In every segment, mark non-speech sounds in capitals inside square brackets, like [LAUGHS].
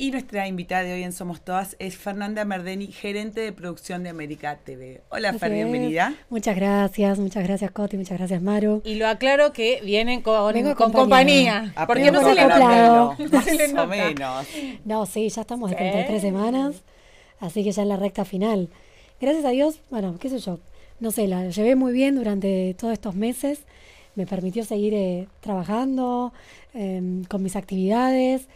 Y nuestra invitada de hoy en Somos Todas es Fernanda Merdeni, gerente de producción de América TV. Hola, Fer, bienvenida. Muchas gracias, muchas gracias, Coti, muchas gracias, Maru. Y lo aclaro que vienen con, compañía. porque [LAUGHS] no se le nota. No menos. No, sí, ya estamos de 33 semanas, así que ya en la recta final. Gracias a Dios, bueno, qué sé yo, no sé, la llevé muy bien durante todos estos meses. Me permitió seguir eh, trabajando em, con mis actividades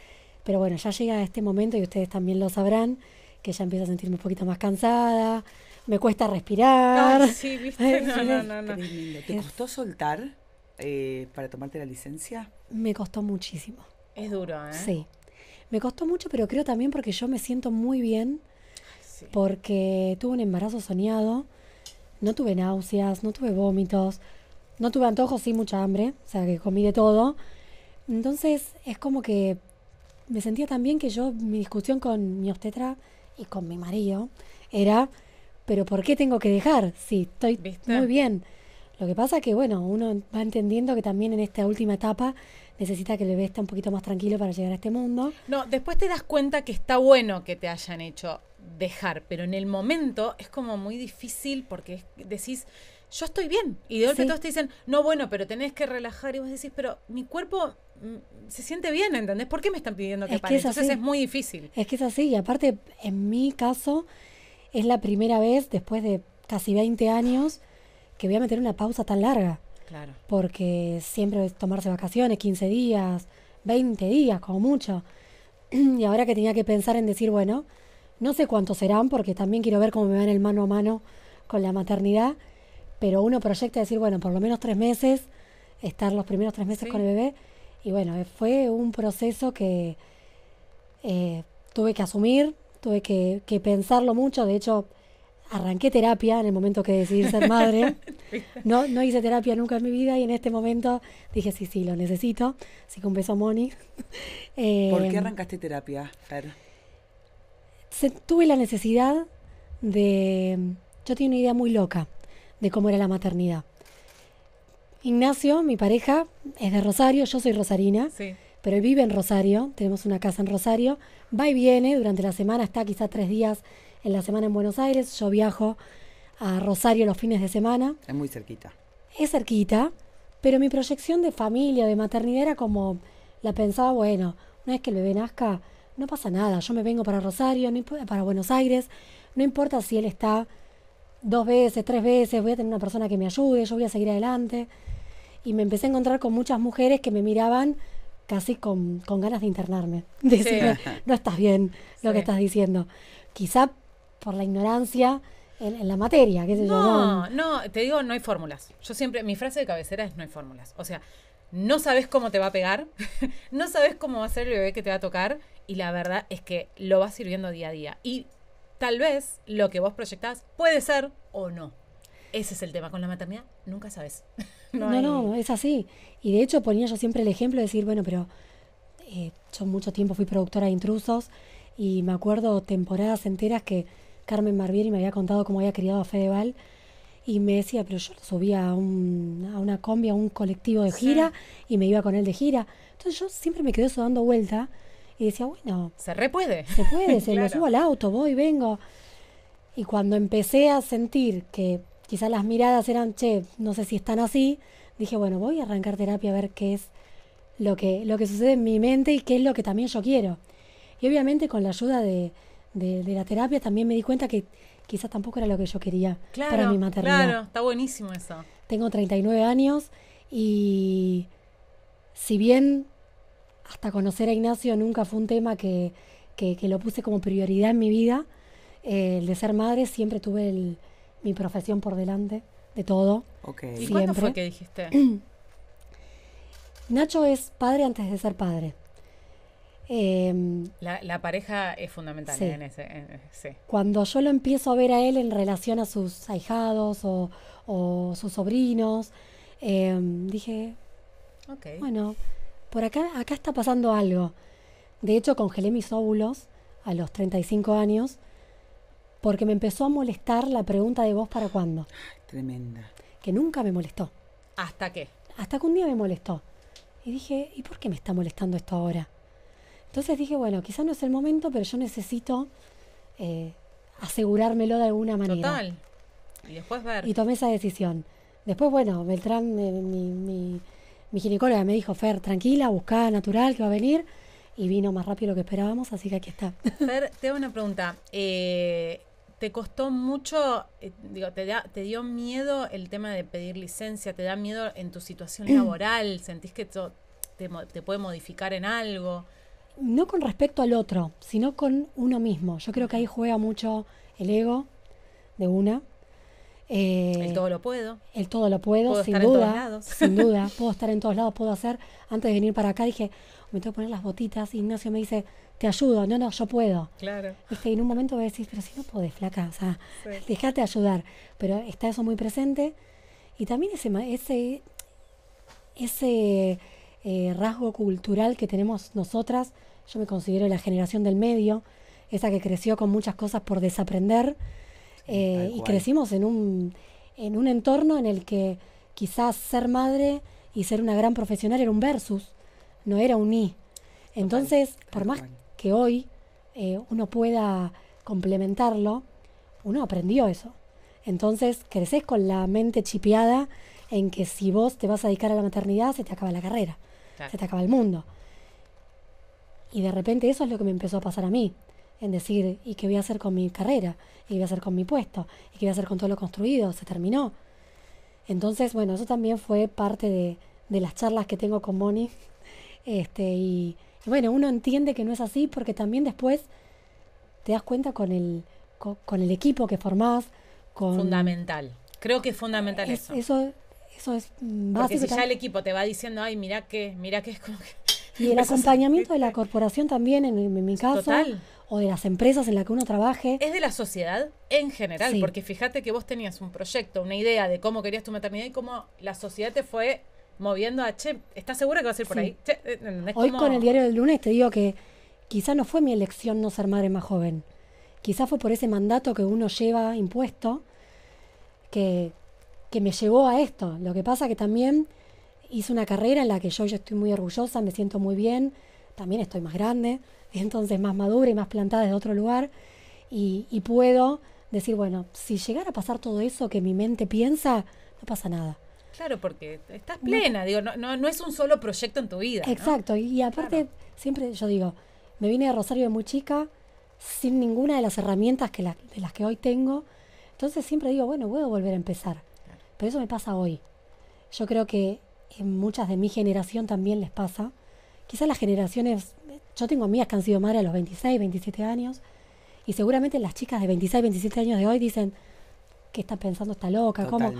pero bueno, ya llega este momento y ustedes también lo sabrán, que ya empiezo a sentirme un poquito más cansada, me cuesta respirar. sí, viste, no, [LAUGHS] no, no, ¿Te costó soltar eh, para tomarte la licencia? Me costó muchísimo. Es duro, ¿eh? Sí. Me costó mucho, pero creo también porque yo me siento muy bien, porque tuve un embarazo soñado, no tuve náuseas, no tuve vómitos, no tuve antojos, y mucha hambre, o sea, que comí de todo. Entonces es como que me sentía también que yo, mi discusión con mi obstetra y con mi marido era, pero ¿por qué tengo que dejar? Sí, estoy muy bien. Lo que pasa que, bueno, uno va entendiendo que también en esta última etapa necesita que el bebé esté un poquito más tranquilo para llegar a este mundo. No, después te das cuenta que está bueno que te hayan hecho dejar, pero en el momento es como muy difícil porque decís, yo estoy bien. Y de golpe todos te dicen, no, bueno, pero tenés que relajar. Y vos decís, pero mi cuerpo mm, se siente bien, ¿entendés? ¿Por qué me están pidiendo que, es pare? Entonces es muy difícil. Es que es así. Y aparte, en mi caso, es la primera vez después de casi 20 años que voy a meter una pausa tan larga. Claro. Porque siempre es tomarse vacaciones, 15 días, 20 días, como mucho. [CLEARS THROAT] y ahora que tenía que pensar en decir, bueno, no sé cuántos serán, porque también quiero ver cómo me van el mano a mano con la maternidad pero uno proyecta decir, bueno, por lo menos tres meses, estar los primeros tres meses con el bebé. Y bueno, eh, fue un proceso que eh, tuve que asumir, tuve que, pensarlo mucho. De hecho, arranqué terapia en el momento que decidí ser madre. [LAUGHS] No, no hice terapia nunca en mi vida y en este momento dije, sí, sí, lo necesito. Así que un beso a [LAUGHS] ¿Por qué em, arrancaste terapia, se tuve la necesidad de... Yo tenía una idea muy loca de cómo era la maternidad. Ignacio, mi pareja, es de Rosario, yo soy rosarina, pero él vive en Rosario, tenemos una casa en Rosario, va y viene durante la semana, está quizás tres días en la semana en Buenos Aires, yo viajo a Rosario los fines de semana. Es muy cerquita. Es cerquita, pero mi proyección de familia, de maternidad era como, la pensaba, bueno, una vez que el bebé nazca, no pasa nada, yo me vengo para Rosario, para Buenos Aires, no importa si él está dos veces, tres veces, voy a tener una persona que me ayude, yo voy a seguir adelante. Y me empecé a encontrar con muchas mujeres que me miraban casi con, ganas de internarme. [LAUGHS] dice no estás bien lo que estás diciendo. Quizá por la ignorancia en, en la materia, qué sé no, yo. No, no, te digo, no hay fórmulas. Yo siempre, mi frase de cabecera es no hay fórmulas. O sea, no sabes cómo te va a pegar, [LAUGHS] no sabes cómo va a ser el bebé que te va a tocar y la verdad es que lo vas sirviendo día a día. Y tal vez lo que vos proyectás puede ser o no. Ese es el tema con la maternidad, nunca sabes. [LAUGHS] No, no, es así. Y de hecho ponía yo siempre el ejemplo de decir, bueno, pero eh, yo mucho tiempo fui productora de intrusos y me acuerdo temporadas enteras que Carmen Marvieri me había contado cómo había criado a Fedeval y me decía, pero yo lo subía a, un, a una combi, a un colectivo de gira y me iba con él de gira. Entonces yo siempre me quedé eso dando vuelta y decía, bueno. Se repuede. Se puede, se [LAUGHS] lo subo al auto, voy, vengo. Y cuando empecé a sentir que quizás las miradas eran, che, no sé si están así, dije, bueno, voy a arrancar terapia a ver qué es lo que, lo que sucede en mi mente y qué es lo que también yo quiero. Y obviamente con la ayuda de, de, la terapia también me di cuenta que quizás tampoco era lo que yo quería claro, para mi maternidad. Claro, está buenísimo eso. Tengo 39 años y si bien hasta conocer a Ignacio nunca fue un tema que, lo puse como prioridad en mi vida. Eh, el de ser madre siempre tuve mi profesión por delante de todo. ¿Y cuándo fue que dijiste? [CLEARS THROAT] Nacho es padre antes de ser padre. Em, la, pareja es fundamental Cuando yo lo empiezo a ver a él en relación a sus ahijados o, sus sobrinos, em, dije, bueno, por acá, acá está pasando algo. De hecho, congelé mis óvulos a los 35 años porque me empezó a molestar la pregunta de vos para cuándo. Tremenda. Que nunca me molestó. ¿Hasta qué? Hasta que un día me molestó. Y dije, ¿y por qué me está molestando esto ahora? Entonces dije, bueno, quizás no es el momento, pero yo necesito eh, asegurármelo de alguna manera. Total. Y después ver. Y tomé esa decisión. Después, bueno, Beltrán, eh, mi, mi ginecóloga me dijo, Fer, tranquila, buscada, natural que va a venir. Y vino más rápido lo que esperábamos, así que aquí está. [LAUGHS] Fer, te una pregunta. Eh, ¿Te costó mucho, eh, digo, te, dio miedo el tema de pedir licencia? ¿Te da miedo en tu situación [CLEARS THROAT] laboral? ¿Sentís que te, te puede modificar en algo? No con respecto al otro, sino con uno mismo. Yo creo que ahí juega mucho el ego de una eh, el todo lo puedo. El todo lo puedo, sin duda. Sin [LAUGHS] duda, puedo estar en todos lados, puedo hacer. Antes de venir para acá dije, me tengo que poner las botitas. Ignacio me dice, te ayudo. No, no, yo puedo. Claro. y en un momento voy a decir, pero si no podés, flaca, o sea, ayudar. Pero está eso muy presente. Y también ese, ese, ese eh, rasgo cultural que tenemos nosotras, yo me considero la generación del medio, esa que creció con muchas cosas por desaprender eh, y crecimos en un, en un entorno en el que quizás ser madre y ser una gran profesional era un versus, no era un y. Entonces, por más que hoy eh, uno pueda complementarlo, uno aprendió eso. Entonces, creces con la mente chipeada en que si vos te vas a dedicar a la maternidad, se te acaba la carrera, se te acaba el mundo. Y de repente eso es lo que me empezó a pasar a mí en decir, ¿y qué voy a hacer con mi carrera? ¿Y qué voy a hacer con mi puesto? ¿Y qué voy a hacer con todo lo construido? Se terminó. Entonces, bueno, eso también fue parte de, de las charlas que tengo con Moni. [LAUGHS] Este, y, bueno, uno entiende que no es así porque también después te das cuenta con el, con, el equipo que formás. Con, fundamental. Creo que es fundamental eso. Eso, eso es básico. si ya el equipo te va diciendo, ay, mira que, mira que es como que y el acompañamiento de la corporación también, en, mi caso, o de las empresas en las que uno trabaje. Es de la sociedad en general, porque fíjate que vos tenías un proyecto, una idea de cómo querías tu maternidad y cómo la sociedad te fue moviendo a, che, ¿estás segura que vas a ir por ahí? Eh, eh, Hoy con el diario del lunes te digo que quizá no fue mi elección no ser madre más joven. Quizá fue por ese mandato que uno lleva impuesto que, que me llevó a esto. Lo que pasa que también hice una carrera en la que yo ya estoy muy orgullosa, me siento muy bien, también estoy más grande, [LAUGHS] entonces más madura y más plantada de otro lugar, y, puedo decir, bueno, si llegara a pasar todo eso que mi mente piensa, no pasa nada. Claro, porque estás plena, no, digo, no, no, es un solo proyecto en tu vida. Exacto, y, aparte, siempre yo digo, me vine de Rosario de muy chica, sin ninguna de las herramientas que de las que hoy tengo, entonces siempre digo, bueno, puedo volver a empezar, pero eso me pasa hoy. Yo creo que muchas de mi generación también les pasa. Quizás las generaciones, yo tengo amigas que han sido madres a los 26, 27 años, y seguramente las chicas de 26, 27 años de hoy dicen, ¿qué está pensando esta loca? ¿Cómo,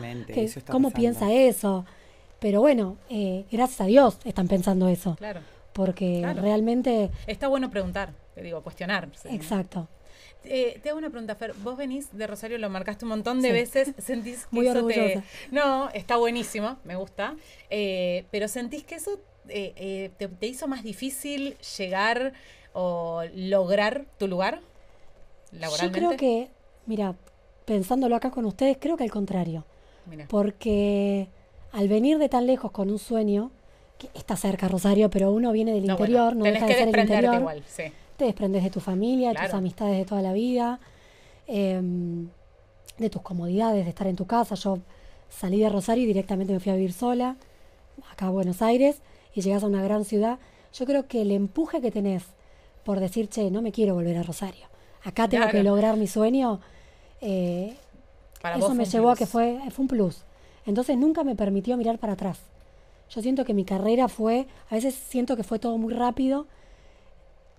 ¿cómo piensa eso? Pero bueno, eh, gracias a Dios están pensando eso. Porque realmente... Está bueno preguntar, te digo, cuestionar. Exacto. Eh, te hago una pregunta, Fer. Vos venís de Rosario, lo marcaste un montón de veces. [LAUGHS] ¿Sentís que Muy eso te... No, está buenísimo, me gusta. Eh, pero ¿sentís que eso eh, eh te, hizo más difícil llegar o lograr tu lugar laboralmente? Yo creo que, mira, pensándolo acá con ustedes, creo que al contrario. Porque al venir de tan lejos con un sueño, que está cerca Rosario, pero uno viene del interior, no deja de ser interior. Igual, sí desprendes de tu familia, de tus amistades de toda la vida, em, de tus comodidades, de estar en tu casa. Yo salí de Rosario y directamente me fui a vivir sola, acá a Buenos Aires, y llegas a una gran ciudad. Yo creo que el empuje que tenés por decir, che, no me quiero volver a Rosario, acá tengo que lograr mi sueño, eh, eso me llevó a que fue, eh, fue un plus. Entonces nunca me permitió mirar para atrás. Yo siento que mi carrera fue, a veces siento que fue todo muy rápido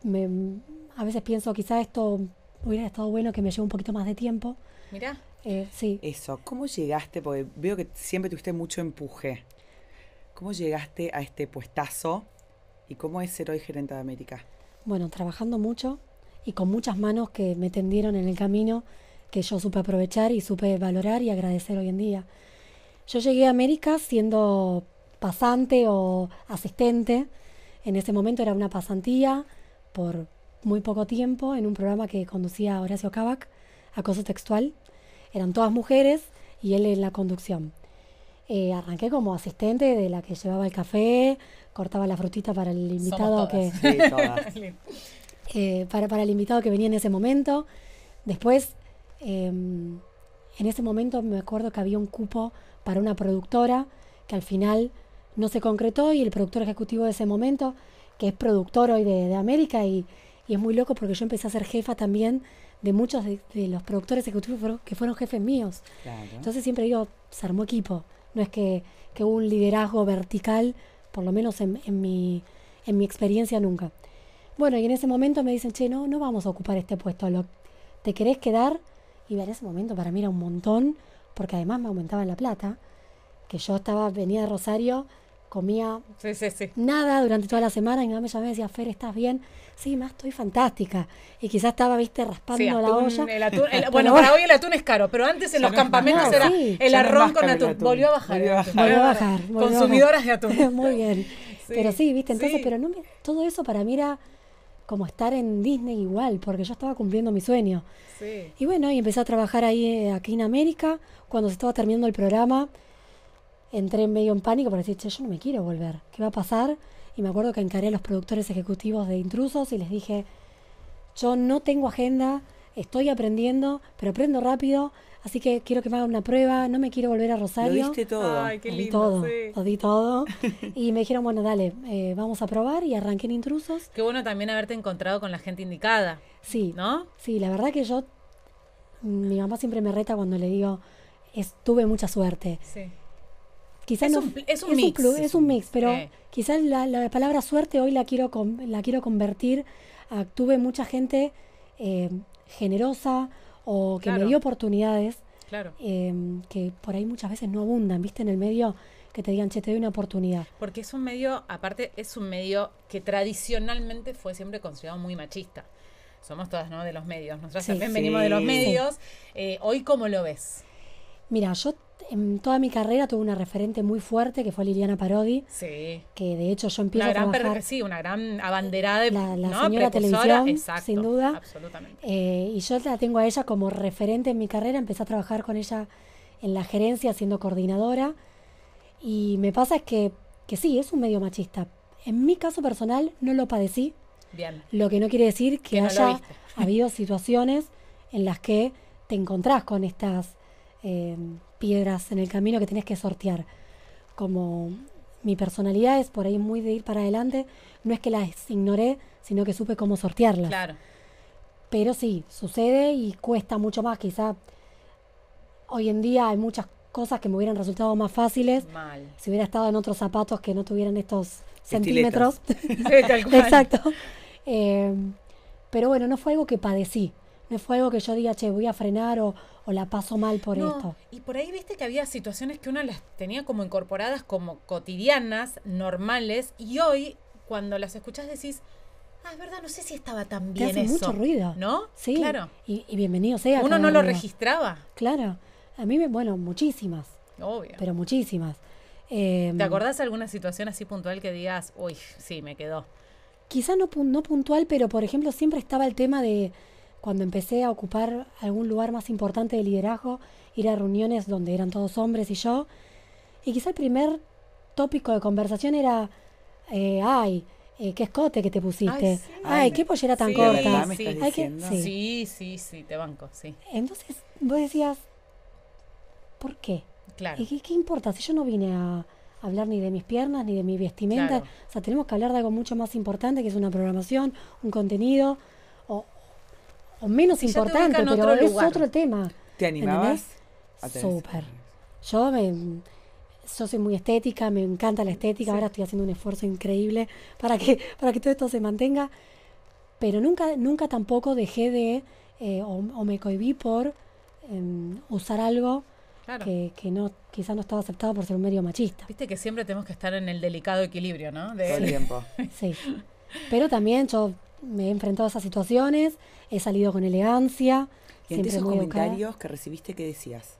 me, a veces pienso, quizás esto hubiera estado bueno que me lleve un poquito más de tiempo. mira eh, sí. Eso, ¿cómo llegaste? Porque veo que siempre tuviste mucho empuje. ¿Cómo llegaste a este puestazo y cómo es ser hoy gerente de América? Bueno, trabajando mucho y con muchas manos que me tendieron en el camino que yo supe aprovechar y supe valorar y agradecer hoy en día. Yo llegué a América siendo pasante o asistente. En ese momento era una pasantía por muy poco tiempo en un programa que conducía Horacio Cabac, Acoso Textual. Eran todas mujeres y él en la conducción. Eh, arranqué como asistente de la que llevaba el café, cortaba la frutita para el invitado que [LAUGHS] eh, para, el invitado que venía en ese momento. Después, em, en ese momento me acuerdo que había un cupo para una productora que al final no se concretó y el productor ejecutivo de ese momento que es productor hoy de, América y, y, es muy loco porque yo empecé a ser jefa también de muchos de, los productores ejecutivos que fueron, que fueron jefes míos. Entonces siempre digo, se armó equipo. No es que, hubo un liderazgo vertical, por lo menos en, en, mi, en mi experiencia nunca. Bueno, y en ese momento me dicen, che, no, no vamos a ocupar este puesto, lo, ¿te querés quedar? Y en ese momento para mí era un montón, porque además me aumentaba la plata, que yo estaba, venía de Rosario comía nada durante toda la semana. Y mi mamá me llamaba y decía, Fer, ¿estás bien? Sí, más estoy fantástica. Y quizás estaba, viste, raspando la olla. atún, [LAUGHS] bueno, para hoy el atún es caro, pero antes en los campamentos era el arroz con atún. Volvió a bajar. Volvió a bajar. Consumidoras de atún. [LAUGHS] Muy bien. pero sí, viste, entonces, pero no todo eso para mí era como estar en Disney igual, porque yo estaba cumpliendo mi sueño. Y bueno, y empecé a trabajar ahí eh, aquí en América. Cuando se estaba terminando el programa, entré medio en pánico por decir, che, yo no me quiero volver, ¿qué va a pasar? Y me acuerdo que encaré a los productores ejecutivos de Intrusos y les dije, yo no tengo agenda, estoy aprendiendo, pero aprendo rápido, así que quiero que me hagan una prueba, no me quiero volver a Rosario. Lo todo. Ay, qué lindo. todo, di todo. [LAUGHS] Y me dijeron, bueno, dale, eh, vamos a probar y arranqué en intrusos. Qué bueno también haberte encontrado con la gente indicada. Sí. ¿No? Sí, la verdad que yo, mi mamá siempre me reta cuando le digo, tuve mucha suerte. Sí. Quizás es, no, un, es, un, mix. es un mix, pero eh. quizás la, palabra suerte hoy la quiero, la quiero convertir tuve mucha gente eh, generosa o que me dio oportunidades claro. Em, que por ahí muchas veces no abundan, ¿viste? En el medio que te digan, che, te doy una oportunidad. Porque es un medio, aparte, es un medio que tradicionalmente fue siempre considerado muy machista. Somos todas, ¿no? De los medios. Nosotros también venimos de los medios. Eh, hoy, ¿cómo lo ves? Mira, yo en toda mi carrera tuve una referente muy fuerte que fue Liliana Parodi. Sí. Que de hecho yo empiezo una gran a sí, una gran abanderada de la, la señora televisión, sin duda. Absolutamente. Eh, y yo la tengo a ella como referente en mi carrera. Empecé a trabajar con ella en la gerencia siendo coordinadora. Y me pasa es que, que sí, es un medio machista. En mi caso personal no lo padecí. Bien. Lo que no quiere decir que, haya habido situaciones en las que te encontrás con estas eh, piedras en el camino que tienes que sortear. Como mi personalidad es por ahí muy de ir para adelante, no es que las ignoré, sino que supe cómo sortearlas. Claro. Pero sí, sucede y cuesta mucho más. Quizá hoy en día hay muchas cosas que me hubieran resultado más fáciles si hubiera estado en otros zapatos que no tuvieran estos centímetros. [LAUGHS] Exacto. Eh, pero bueno, no fue algo que padecí. No fue algo que yo diga, che, voy a frenar o, la paso mal por no, esto. Y por ahí viste que había situaciones que uno las tenía como incorporadas como cotidianas, normales, y hoy cuando las escuchás decís, ah, es verdad, no sé si estaba tan bien. hace mucho ruido. ¿No? Sí. Claro. Y, bienvenido sea. Uno no lo registraba. Claro. A mí, me, bueno, muchísimas. Obvio. Pero muchísimas. Em, ¿Te acordás de alguna situación así puntual que digas, uy, sí, me quedó? Quizá no, no puntual, pero por ejemplo, siempre estaba el tema de cuando empecé a ocupar algún lugar más importante de liderazgo, ir a reuniones donde eran todos hombres y yo, y quizá el primer tópico de conversación era, eh, ay, eh, qué escote que te pusiste, ay, qué pollera tan corta, sí, sí. sí, sí, te banco, sí. Entonces vos decías, ¿por qué? Claro. ¿Y qué, importa si yo no vine a hablar ni de mis piernas ni de mi vestimenta? O sea, tenemos que hablar de algo mucho más importante que es una programación, un contenido, o menos importante, pero es otro tema. ¿Te animabas? Súper. Yo soy muy estética, me encanta la estética, ahora estoy haciendo un esfuerzo increíble para que, [LAUGHS] para que todo esto se mantenga, pero nunca, nunca tampoco dejé de, eh, o, me cohibí por em, usar algo que, no, quizás no estaba aceptado por ser un medio machista. Viste que siempre tenemos que estar en el delicado equilibrio, ¿no? De... Todo el [LAUGHS] tiempo. sí. Pero también yo me he enfrentado a esas situaciones, he salido con elegancia. ¿Y en esos comentarios que recibiste, qué decías?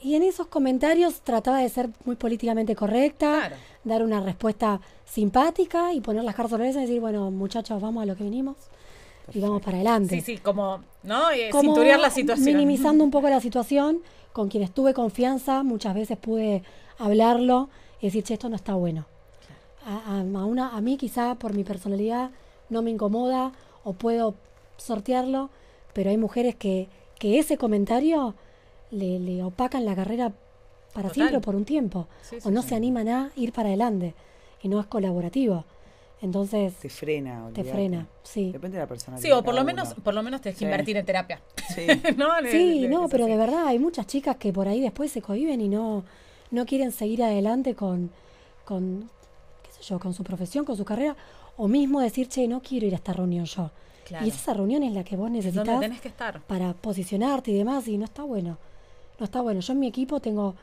Y en esos comentarios trataba de ser muy políticamente correcta, dar una respuesta simpática y poner las cartas sobre y decir, bueno, muchachos, vamos a lo que vinimos y vamos para adelante. Sí, sí, como, ¿no? Eh, la situación. Minimizando un poco la situación, con quienes tuve confianza, muchas veces pude hablarlo y decir, che, esto no está bueno. A, a mí quizá por mi personalidad no me incomoda o puedo sortearlo, pero hay mujeres que, que ese comentario le, le, opacan la carrera para siempre o por un tiempo, o no se animan a ir para adelante y no es colaborativo. Entonces te frena, te frena, sí. Depende de la persona. Sí, o por lo menos, por lo menos tienes invertir en terapia. Sí, [LAUGHS] no, pero de verdad hay muchas chicas que por ahí después se cohiben y no, no quieren seguir adelante con, con, qué yo, con su profesión, con su carrera, o mismo decir, che, no quiero ir a esta reunión yo. Y esa reunión es la que vos necesitas que estar. para posicionarte y demás, y no está bueno. No está bueno. Yo en mi equipo tengo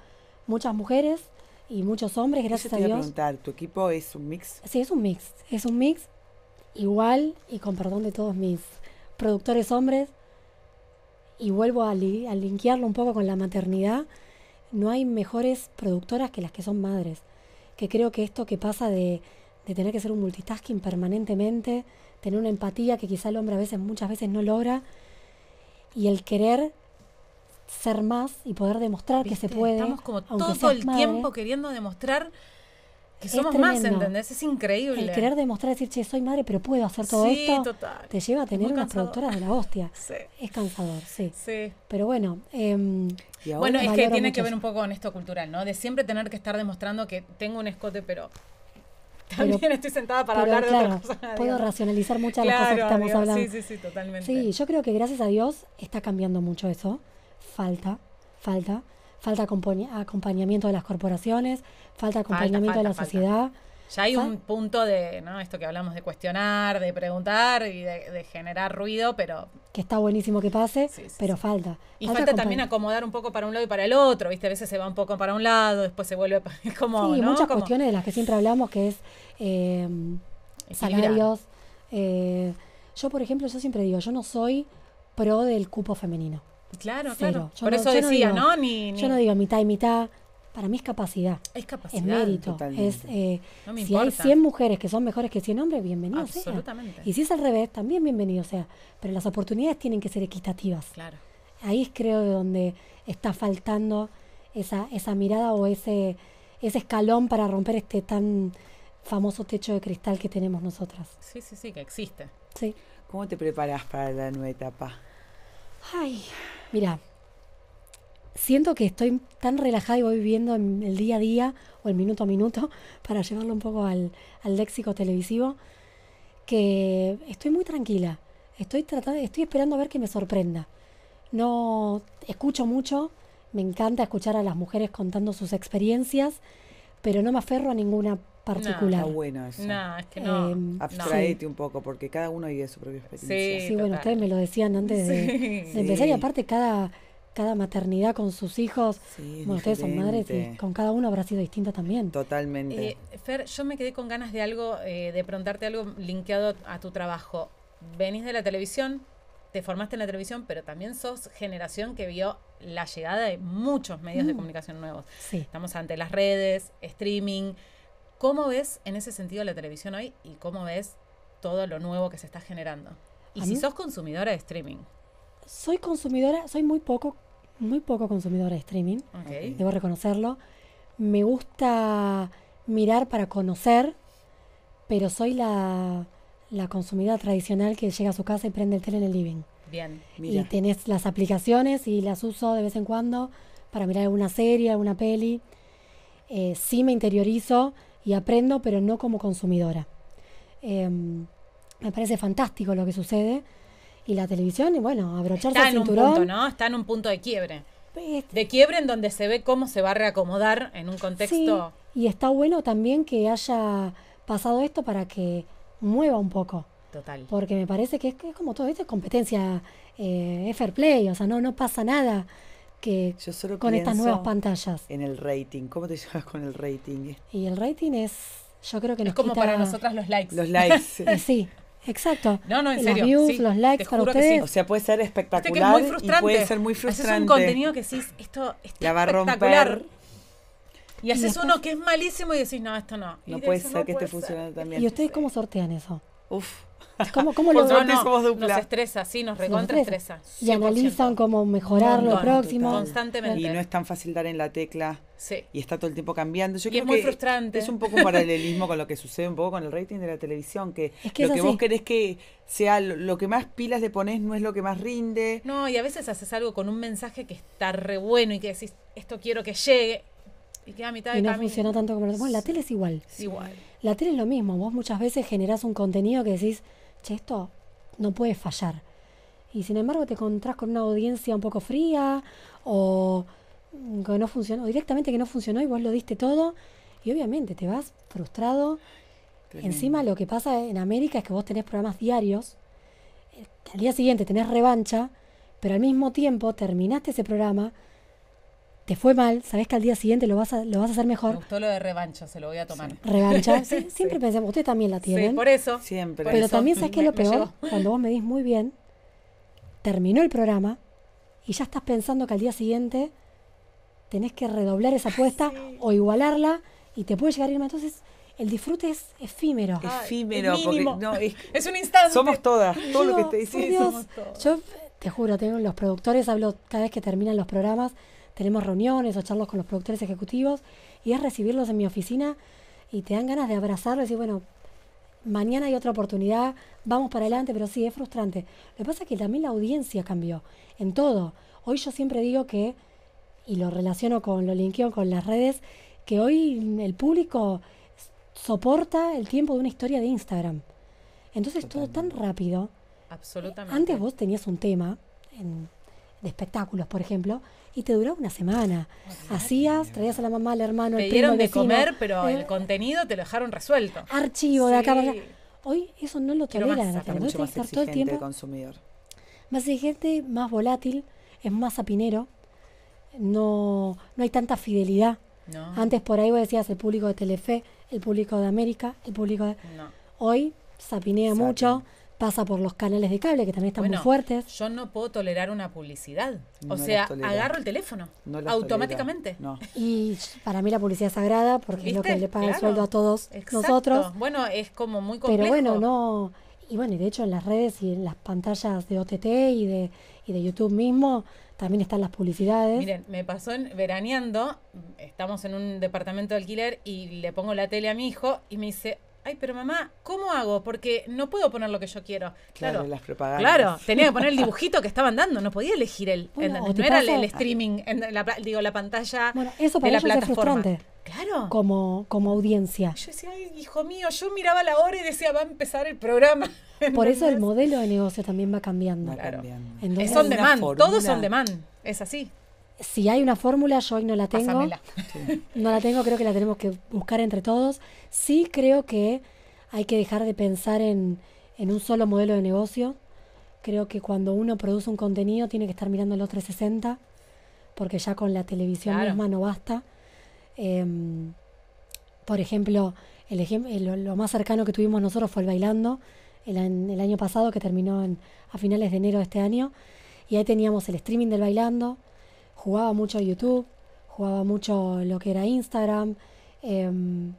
muchas mujeres y muchos hombres, gracias a Dios. a preguntar, ¿tu equipo es un mix? Sí, es un mix. Es un mix igual y con perdón de todos mis productores hombres. Y vuelvo a linkearlo un poco con la maternidad. No hay mejores productoras que las que son madres. Que creo que esto que pasa de de tener que ser un multitasking permanentemente, tener una empatía que quizá el hombre a veces, muchas veces no logra, y el querer ser más y poder demostrar que se puede. Estamos como todo el tiempo queriendo demostrar que somos más, ¿entendés? Es increíble. El querer demostrar, decir, che, soy madre, pero puedo hacer todo esto, te lleva a tener una productoras de la hostia. [LAUGHS] Es cansador, sí. sí. Pero bueno. Em, bueno, es que tiene que ver un poco con esto cultural, ¿no? De siempre tener que estar demostrando que tengo un escote, pero también estoy sentada para hablar de claro, Puedo racionalizar muchas de las cosas que estamos hablando. Sí, sí, sí, totalmente. Sí, yo creo que gracias a Dios está cambiando mucho eso. Falta, falta. Falta acompañamiento de las corporaciones, falta acompañamiento de la sociedad ya hay un punto de, ¿no? Esto que hablamos de cuestionar, de preguntar y de, generar ruido, pero... Que está buenísimo que pase, pero falta. Y falta, también acomodar un poco para un lado y para el otro, ¿viste? A veces se va un poco para un lado, después se vuelve [LAUGHS] como... Sí, muchas cuestiones de las que siempre hablamos, que es em, salarios. Eh, yo, por ejemplo, yo siempre digo, yo no soy pro del cupo femenino. Claro, claro. Por eso decía, no, Yo no digo mitad y mitad para mí es capacidad. Es capacidad. Es mérito. Eh, si hay 100 mujeres que son mejores que 100 hombres, bienvenido Y si es al revés, también bienvenido sea. Pero las oportunidades tienen que ser equitativas. Claro. Ahí es, creo de donde está faltando esa, esa mirada o ese, ese escalón para romper este tan famoso techo de cristal que tenemos nosotras. Sí, sí, sí, que existe. Sí. ¿Cómo te preparas para la nueva etapa? Ay, mira, siento que estoy tan relajada y voy viviendo el día a día o el minuto a minuto [LAUGHS] para llevarlo un poco al, léxico televisivo que estoy muy tranquila. Estoy, tratando, estoy esperando a ver que me sorprenda. No escucho mucho, me encanta escuchar a las mujeres contando sus experiencias, pero no me aferro a ninguna particular. No, bueno eso. es que no. Em, un poco, porque cada uno vive su propia experiencia. Sí, bueno, ustedes me lo decían antes de empezar, y aparte cada, cada maternidad con sus hijos. ustedes son madres y con cada uno habrá sido distinta también. Totalmente. Eh, Fer, yo me quedé con ganas de algo, eh, de preguntarte algo linkeado a tu trabajo. Venís de la televisión, te formaste en la televisión, pero también sos generación que vio la llegada de muchos medios de mm. comunicación nuevos. Estamos ante las redes, streaming. ¿Cómo ves en ese sentido la televisión hoy y cómo ves todo lo nuevo que se está generando? Y si sos consumidora de streaming soy consumidora, soy muy poco, muy poco consumidora de streaming. Debo reconocerlo. Me gusta mirar para conocer, pero soy la, la consumidora tradicional que llega a su casa y prende el tele en el living. Bien, mira. Y tenés las aplicaciones y las uso de vez en cuando para mirar alguna serie, alguna peli. Eh, sí me interiorizo y aprendo, pero no como consumidora. Em, me parece fantástico lo que sucede y la televisión, y bueno, abrocharse está en Un punto, ¿no? Está en un punto de quiebre. Este. De quiebre en donde se ve cómo se va a reacomodar en un contexto. y está bueno también que haya pasado esto para que mueva un poco. Total. Porque me parece que es, que es como todo esto, es competencia, eh, es fair play, o sea, no, no pasa nada que con estas nuevas pantallas. En el rating, ¿cómo te [LAUGHS] llevas con el rating? Y el rating es yo creo que es como para nosotras los likes. Los likes. [LAUGHS] Eh, sí, Exacto. No, no, en serio. Los views, los likes para ustedes. Sí. O sea, puede ser espectacular. es muy frustrante. Y puede ser muy frustrante. es un contenido que sí, esto, esto espectacular. Y haces uno que es malísimo y decís, no, esto no. No puede ser que esté funcionando también. ¿Y ustedes cómo sortean eso? Uf. ¿Cómo, cómo [LAUGHS] lo Nos estresa, sí, nos estresa. Y analizan cómo mejorar lo próximo. Constantemente. Y no es tan fácil dar en la tecla. Sí. Y está todo el tiempo cambiando. Yo y es muy frustrante. Es un poco paralelismo con lo que sucede un poco con el rating de la televisión, que, lo que vos querés que sea lo, que más pilas le pones no es lo que más rinde. No, y a veces haces algo con un mensaje que está re bueno y que decís, esto quiero que llegue y no funcionó tanto como lo demás, la tele es igual. igual. La tele es lo mismo. Vos muchas veces generás un contenido que decís, che, esto no puede fallar. Y sin embargo te encontrás con una audiencia un poco fría o que no funcionó, directamente que no funcionó y vos lo diste todo. Y obviamente te vas frustrado. Encima lo que pasa en América es que vos tenés programas diarios, al día siguiente tenés revancha, pero al mismo tiempo terminaste ese programa, te fue mal, sabes que al día siguiente lo vas a, lo vas a hacer mejor. Me gustó lo de revancha, se lo voy a tomar. Revancha, [LAUGHS] siempre pensamos, usted también la tiene Sí, por eso. Siempre. Pero también sabes que es lo peor, cuando vos me dis muy bien, terminó el programa y ya estás pensando que al día siguiente tenés que redoblar esa apuesta o igualarla y te puede llegar a irme. Entonces, el disfrute es efímero. efímero, porque [LAUGHS] es, un instante. Somos todas, todo lo que te dicen. Yo te juro, tengo los productores, hablo cada vez que terminan los programas tenemos reuniones o charlos con los productores ejecutivos y es recibirlos en mi oficina y te dan ganas de abrazarlo y decir, bueno, mañana hay otra oportunidad, vamos para adelante, pero sí, es frustrante. Lo que pasa es que también la audiencia cambió en todo. Hoy yo siempre digo que, y lo relaciono con, lo linkeo con las redes, que hoy el público soporta el tiempo de una historia de Instagram. Entonces todo tan rápido. Absolutamente. Antes vos tenías un tema en de espectáculos, por ejemplo, y te duró una semana. Hacías, traías a la mamá, al hermano, te el primo, de comer, pero el ¿eh? contenido te lo dejaron resuelto. Archivo de acá para Hoy eso no lo toleran. más estar todo el tiempo. consumidor. Más gente más volátil, es más sapinero. No, no hay tanta fidelidad. Antes por ahí vos decías el público de Telefe, el público de América, el público de... Hoy sapinea mucho pasa por los canales de cable que también están muy fuertes. Yo no puedo tolerar una publicidad. o sea, agarro el teléfono automáticamente. No. Y para mí la publicidad es sagrada porque es lo que le paga el sueldo a todos nosotros. Bueno, es como muy complejo. Pero bueno, no. Y bueno, y de hecho en las redes y en las pantallas de OTT y de, y de YouTube mismo también están las publicidades. Miren, me pasó en veraneando, estamos en un departamento de alquiler y le pongo la tele a mi hijo y me dice, ay, pero mamá, ¿cómo hago? Porque no puedo poner lo que yo quiero. Claro, las propagandas. Claro, [LAUGHS] tenía que poner el dibujito que estaban dando, no podía elegir El, el, streaming, en la, digo, la pantalla bueno, eso para de la plataforma. claro. Como, como audiencia. Yo decía, hijo mío, yo miraba la hora y decía, va a empezar el programa. [LAUGHS] Por eso el modelo de negocio también va cambiando. Va claro. cambiando. es on demand, todos son demand, es así si hay una fórmula, yo hoy no la tengo. [LAUGHS] No la tengo, creo que la tenemos que buscar entre todos. Sí creo que hay que dejar de pensar en, un solo modelo de negocio. Creo que cuando uno produce un contenido tiene que estar mirando los 360, porque ya con la televisión misma no basta. Em, por ejemplo, el lo, más cercano que tuvimos nosotros fue el bailando, el, año pasado, que terminó a finales de enero de este año. Y ahí teníamos el streaming del bailando, jugaba mucho YouTube, jugaba mucho lo que era Instagram. Em,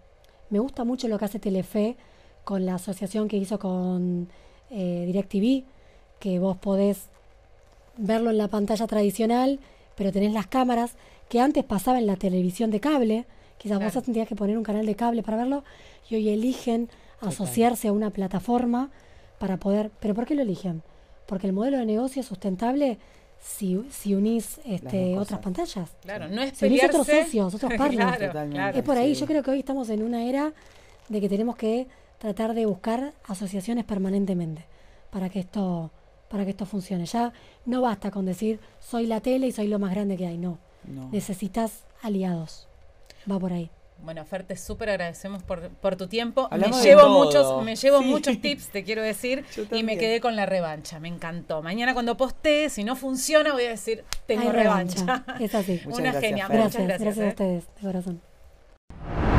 me gusta mucho lo que hace Telefe con la asociación que hizo con eh, DirecTV, que vos podés verlo en la pantalla tradicional, pero tenés las cámaras que antes pasaba en la televisión de cable. Quizás vos tendrías que poner un canal de cable para verlo y hoy eligen asociarse a una plataforma para poder... ¿Pero por qué lo eligen? Porque el modelo de negocio es sustentable si, si unís este, otras pantallas. Claro, no si otros socios, otros [LAUGHS] partners. es por ahí, yo creo que hoy estamos en una era de que tenemos que tratar de buscar asociaciones permanentemente para que esto para que esto funcione. Ya no basta con decir soy la tele y soy lo más grande que hay, no. Necesitas aliados. Va por ahí. Bueno, Fer, súper agradecemos por, tu tiempo. me llevo, muchos, me llevo muchos [LAUGHS] tips, te quiero decir, y me quedé con la revancha. Me encantó. Mañana cuando postee, si no funciona, voy a decir, tengo revancha. Es así. [LAUGHS] Una gracias, genia. Muchas gracias. Gracias, a ¿eh? ustedes, de corazón.